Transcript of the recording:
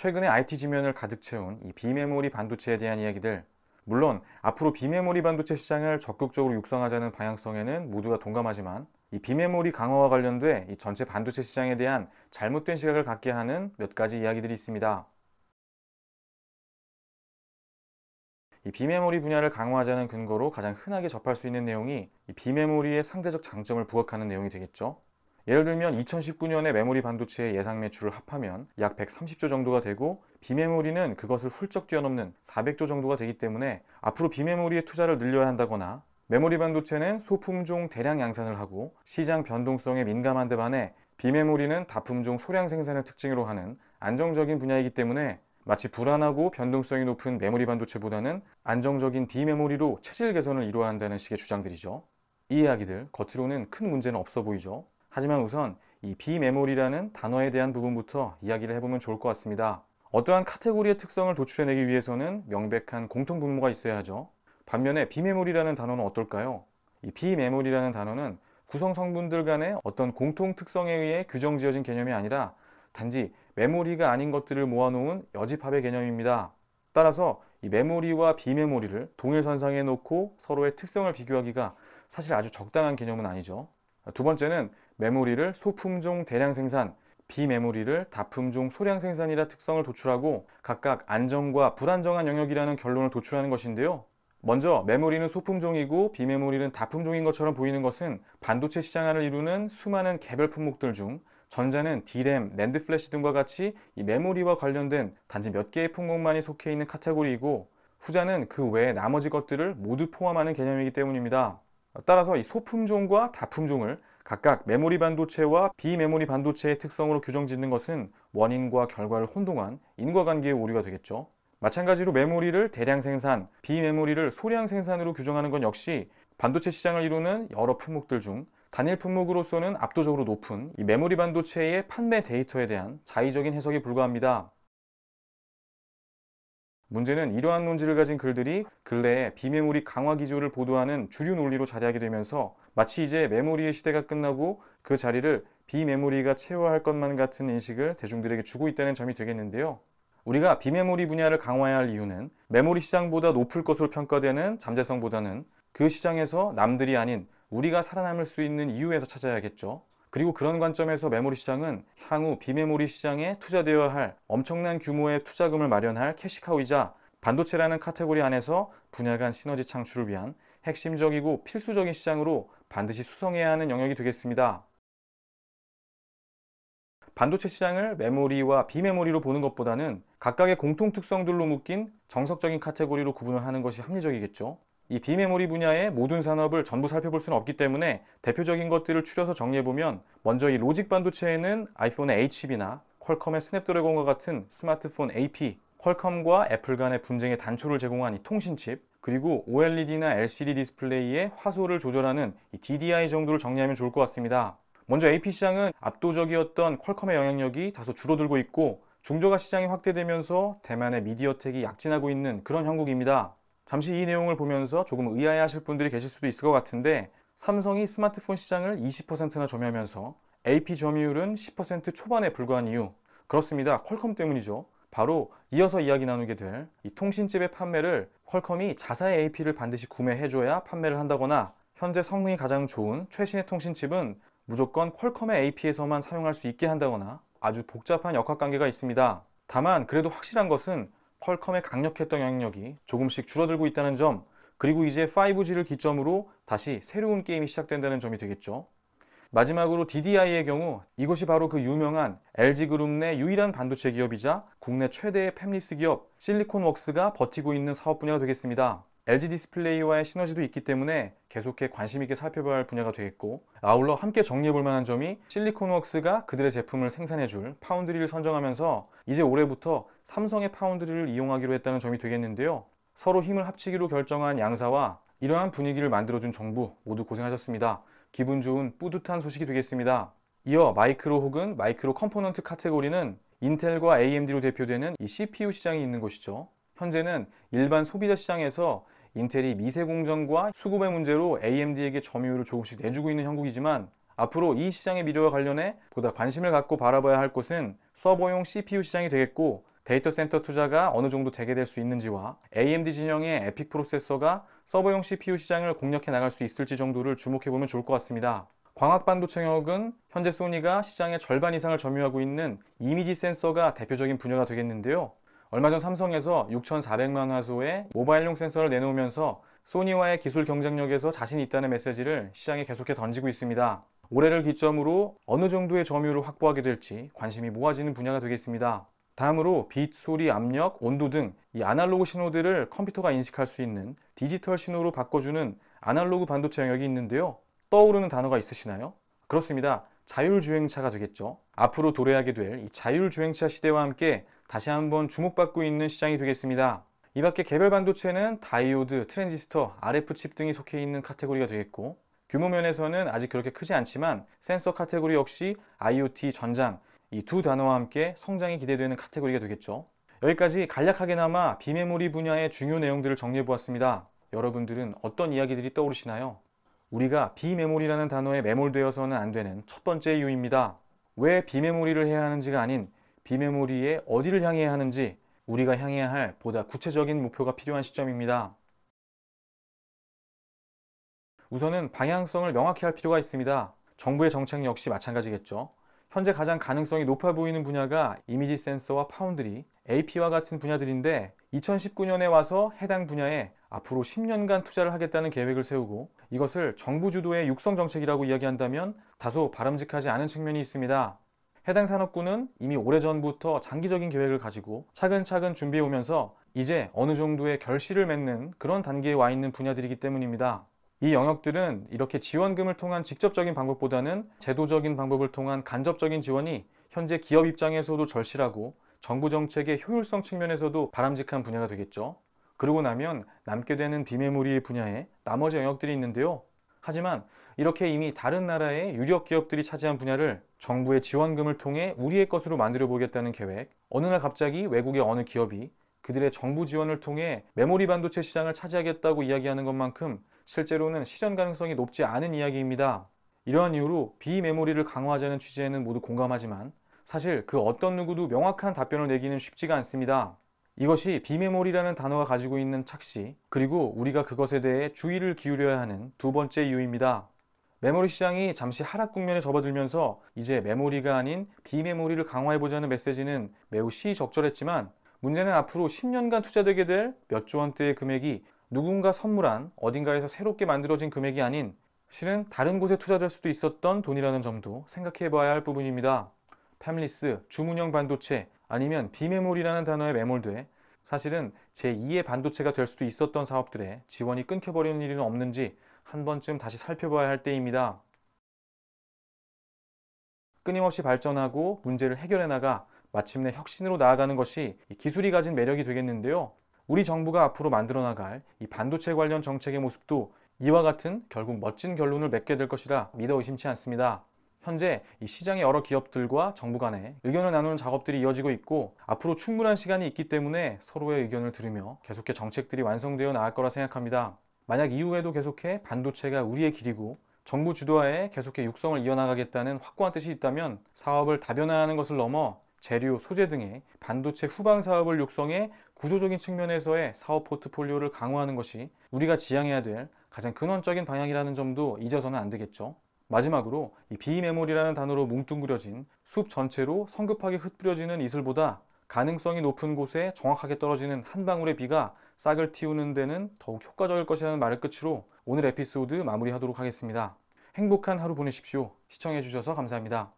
최근에 IT 지면을 가득 채운 이 비메모리 반도체에 대한 이야기들 물론 앞으로 비메모리 반도체 시장을 적극적으로 육성하자는 방향성에는 모두가 동감하지만 이 비메모리 강화와 관련돼 이 전체 반도체 시장에 대한 잘못된 시각을 갖게 하는 몇 가지 이야기들이 있습니다. 이 비메모리 분야를 강화하자는 근거로 가장 흔하게 접할 수 있는 내용이 이 비메모리의 상대적 장점을 부각하는 내용이 되겠죠. 예를 들면 2019년에 메모리 반도체의 예상 매출을 합하면 약 130조 정도가 되고 비메모리는 그것을 훌쩍 뛰어넘는 400조 정도가 되기 때문에 앞으로 비메모리의 투자를 늘려야 한다거나 메모리 반도체는 소품종 대량 양산을 하고 시장 변동성에 민감한 데 반해 비메모리는 다품종 소량 생산을 특징으로 하는 안정적인 분야이기 때문에 마치 불안하고 변동성이 높은 메모리 반도체보다는 안정적인 비메모리로 체질 개선을 이루어야 한다는 식의 주장들이죠. 이 이야기들 겉으로는 큰 문제는 없어 보이죠. 하지만 우선 이 비메모리라는 단어에 대한 부분부터 이야기를 해보면 좋을 것 같습니다. 어떠한 카테고리의 특성을 도출해내기 위해서는 명백한 공통 분모가 있어야 하죠. 반면에 비메모리라는 단어는 어떨까요? 이 비메모리라는 단어는 구성 성분들 간의 어떤 공통 특성에 의해 규정 지어진 개념이 아니라 단지 메모리가 아닌 것들을 모아놓은 여집합의 개념입니다. 따라서 이 메모리와 비메모리를 동일선상에 놓고 서로의 특성을 비교하기가 사실 아주 적당한 개념은 아니죠. 두 번째는 메모리를 소품종 대량 생산, 비메모리를 다품종 소량 생산이라 특성을 도출하고 각각 안정과 불안정한 영역이라는 결론을 도출하는 것인데요. 먼저 메모리는 소품종이고 비메모리는 다품종인 것처럼 보이는 것은 반도체 시장안을 이루는 수많은 개별 품목들 중 전자는 D램, 랜드 플래시 등과 같이 이 메모리와 관련된 단지 몇 개의 품목만이 속해 있는 카테고리이고 후자는 그 외의 나머지 것들을 모두 포함하는 개념이기 때문입니다. 따라서 이 소품종과 다품종을 각각 메모리 반도체와 비메모리 반도체의 특성으로 규정 짓는 것은 원인과 결과를 혼동한 인과관계의 오류가 되겠죠. 마찬가지로 메모리를 대량 생산, 비메모리를 소량 생산으로 규정하는 건 역시 반도체 시장을 이루는 여러 품목들 중 단일 품목으로서는 압도적으로 높은 이 메모리 반도체의 판매 데이터에 대한 자의적인 해석이 불과합니다. 문제는 이러한 논지를 가진 글들이 근래에 비메모리 강화 기조를 보도하는 주류 논리로 자리하게 되면서 마치 이제 메모리의 시대가 끝나고 그 자리를 비메모리가 채워할 것만 같은 인식을 대중들에게 주고 있다는 점이 되겠는데요. 우리가 비메모리 분야를 강화해야 할 이유는 메모리 시장보다 높을 것으로 평가되는 잠재성보다는 그 시장에서 남들이 아닌 우리가 살아남을 수 있는 이유에서 찾아야겠죠. 그리고 그런 관점에서 메모리 시장은 향후 비메모리 시장에 투자되어야 할 엄청난 규모의 투자금을 마련할 캐시카우이자 반도체라는 카테고리 안에서 분야 간 시너지 창출을 위한 핵심적이고 필수적인 시장으로 반드시 수성해야 하는 영역이 되겠습니다. 반도체 시장을 메모리와 비메모리로 보는 것보다는 각각의 공통 특성들로 묶인 정석적인 카테고리로 구분을 하는 것이 합리적이겠죠. 이 비메모리 분야의 모든 산업을 전부 살펴볼 수는 없기 때문에 대표적인 것들을 추려서 정리해보면 먼저 이 로직 반도체에는 아이폰의 H칩이나 퀄컴의 스냅드래곤과 같은 스마트폰 AP, 퀄컴과 애플 간의 분쟁의 단초를 제공한 이 통신칩, 그리고 OLED나 LCD 디스플레이의 화소를 조절하는 DDI 정도를 정리하면 좋을 것 같습니다. 먼저 AP 시장은 압도적이었던 퀄컴의 영향력이 다소 줄어들고 있고 중저가 시장이 확대되면서 대만의 미디어텍이 약진하고 있는 그런 형국입니다. 잠시 이 내용을 보면서 조금 의아해하실 분들이 계실 수도 있을 것 같은데 삼성이 스마트폰 시장을 20%나 점유하면서 AP 점유율은 10% 초반에 불과한 이유 그렇습니다. 퀄컴 때문이죠. 바로 이어서 이야기 나누게 될 이 통신집의 판매를 퀄컴이 자사의 AP를 반드시 구매해줘야 판매를 한다거나 현재 성능이 가장 좋은 최신의 통신칩은 무조건 퀄컴의 AP에서만 사용할 수 있게 한다거나 아주 복잡한 역학관계가 있습니다. 다만 그래도 확실한 것은 퀄컴의 강력했던 영향력이 조금씩 줄어들고 있다는 점 그리고 이제 5G를 기점으로 다시 새로운 게임이 시작된다는 점이 되겠죠. 마지막으로 DDI의 경우 이것이 바로 그 유명한 LG그룹 내 유일한 반도체 기업이자 국내 최대의 팹리스 기업 실리콘웍스가 버티고 있는 사업 분야가 되겠습니다. LG 디스플레이와의 시너지도 있기 때문에 계속해 관심 있게 살펴봐야 할 분야가 되겠고 아울러 함께 정리해 볼 만한 점이 실리콘웍스가 그들의 제품을 생산해 줄 파운드리를 선정하면서 이제 올해부터 삼성의 파운드리를 이용하기로 했다는 점이 되겠는데요. 서로 힘을 합치기로 결정한 양사와 이러한 분위기를 만들어준 정부 모두 고생하셨습니다. 기분 좋은 뿌듯한 소식이 되겠습니다. 이어 마이크로 혹은 마이크로 컴포넌트 카테고리는 인텔과 AMD로 대표되는 이 CPU 시장이 있는 것이죠. 현재는 일반 소비자 시장에서 인텔이 미세 공정과 수급의 문제로 AMD에게 점유율을 조금씩 내주고 있는 형국이지만 앞으로 이 시장의 미래와 관련해 보다 관심을 갖고 바라봐야 할 것은 서버용 CPU 시장이 되겠고 데이터 센터 투자가 어느 정도 재개될 수 있는지와 AMD 진영의 에픽 프로세서가 서버용 CPU 시장을 공략해 나갈 수 있을지 정도를 주목해보면 좋을 것 같습니다. 광학 반도청 영역은 현재 소니가 시장의 절반 이상을 점유하고 있는 이미지 센서가 대표적인 분야가 되겠는데요. 얼마 전 삼성에서 6,400만 화소의 모바일용 센서를 내놓으면서 소니와의 기술 경쟁력에서 자신이 있다는 메시지를 시장에 계속해 던지고 있습니다. 올해를 기점으로 어느 정도의 점유율을 확보하게 될지 관심이 모아지는 분야가 되겠습니다. 다음으로 빛, 소리, 압력, 온도 등 이 아날로그 신호들을 컴퓨터가 인식할 수 있는 디지털 신호로 바꿔주는 아날로그 반도체 영역이 있는데요. 떠오르는 단어가 있으시나요? 그렇습니다. 자율주행차가 되겠죠. 앞으로 도래하게 될 이 자율주행차 시대와 함께 다시 한번 주목받고 있는 시장이 되겠습니다. 이 밖에 개별 반도체는 다이오드, 트랜지스터, RF 칩 등이 속해 있는 카테고리가 되겠고 규모 면에서는 아직 그렇게 크지 않지만 센서 카테고리 역시 IoT, 전장 이 두 단어와 함께 성장이 기대되는 카테고리가 되겠죠. 여기까지 간략하게나마 비메모리 분야의 중요 내용들을 정리해 보았습니다. 여러분들은 어떤 이야기들이 떠오르시나요? 우리가 비메모리라는 단어에 매몰되어서는 안 되는 첫 번째 이유입니다. 왜 비메모리를 해야 하는지가 아닌 비메모리에 어디를 향해야 하는지 우리가 향해야 할 보다 구체적인 목표가 필요한 시점입니다. 우선은 방향성을 명확히 할 필요가 있습니다. 정부의 정책 역시 마찬가지겠죠. 현재 가장 가능성이 높아 보이는 분야가 이미지 센서와 파운드리, AP와 같은 분야들인데 2019년에 와서 해당 분야에 앞으로 10년간 투자를 하겠다는 계획을 세우고 이것을 정부 주도의 육성 정책이라고 이야기한다면 다소 바람직하지 않은 측면이 있습니다. 해당 산업군은 이미 오래전부터 장기적인 계획을 가지고 차근차근 준비해오면서 이제 어느 정도의 결실을 맺는 그런 단계에 와 있는 분야들이기 때문입니다. 이 영역들은 이렇게 지원금을 통한 직접적인 방법보다는 제도적인 방법을 통한 간접적인 지원이 현재 기업 입장에서도 절실하고 정부 정책의 효율성 측면에서도 바람직한 분야가 되겠죠. 그러고 나면 남게 되는 비매물이 분야에 나머지 영역들이 있는데요. 하지만 이렇게 이미 다른 나라의 유력 기업들이 차지한 분야를 정부의 지원금을 통해 우리의 것으로 만들어 보겠다는 계획 어느 날 갑자기 외국의 어느 기업이 그들의 정부 지원을 통해 메모리 반도체 시장을 차지하겠다고 이야기하는 것만큼 실제로는 실현 가능성이 높지 않은 이야기입니다. 이러한 이유로 비메모리를 강화하자는 취지에는 모두 공감하지만 사실 그 어떤 누구도 명확한 답변을 내기는 쉽지가 않습니다. 이것이 비메모리라는 단어가 가지고 있는 착시 그리고 우리가 그것에 대해 주의를 기울여야 하는 두 번째 이유입니다. 메모리 시장이 잠시 하락 국면에 접어들면서 이제 메모리가 아닌 비메모리를 강화해보자는 메시지는 매우 시적절했지만 의 문제는 앞으로 10년간 투자되게 될 몇 조 원대의 금액이 누군가 선물한 어딘가에서 새롭게 만들어진 금액이 아닌 실은 다른 곳에 투자될 수도 있었던 돈이라는 점도 생각해 봐야 할 부분입니다. 팜리스, 주문형 반도체 아니면 비메모리라는 단어에 매몰돼 사실은 제2의 반도체가 될 수도 있었던 사업들에 지원이 끊겨버리는 일은 없는지 한 번쯤 다시 살펴봐야 할 때입니다. 끊임없이 발전하고 문제를 해결해 나가 마침내 혁신으로 나아가는 것이 기술이 가진 매력이 되겠는데요. 우리 정부가 앞으로 만들어 나갈 이 반도체 관련 정책의 모습도 이와 같은 결국 멋진 결론을 맺게 될 것이라 믿어 의심치 않습니다. 현재 시장의 여러 기업들과 정부 간에 의견을 나누는 작업들이 이어지고 있고 앞으로 충분한 시간이 있기 때문에 서로의 의견을 들으며 계속해 정책들이 완성되어 나갈 거라 생각합니다. 만약 이후에도 계속해 반도체가 우리의 길이고 정부 주도하에 계속해 육성을 이어나가겠다는 확고한 뜻이 있다면 사업을 다변화하는 것을 넘어 재료, 소재 등의 반도체 후방 사업을 육성해 구조적인 측면에서의 사업 포트폴리오를 강화하는 것이 우리가 지향해야 될 가장 근원적인 방향이라는 점도 잊어서는 안 되겠죠. 마지막으로 이 비메모리라는 단어로 뭉뚱그려진 숲 전체로 성급하게 흩뿌려지는 이슬보다 가능성이 높은 곳에 정확하게 떨어지는 한 방울의 비가 싹을 틔우는 데는 더욱 효과적일 것이라는 말을 끝으로 오늘 에피소드 마무리하도록 하겠습니다. 행복한 하루 보내십시오. 시청해주셔서 감사합니다.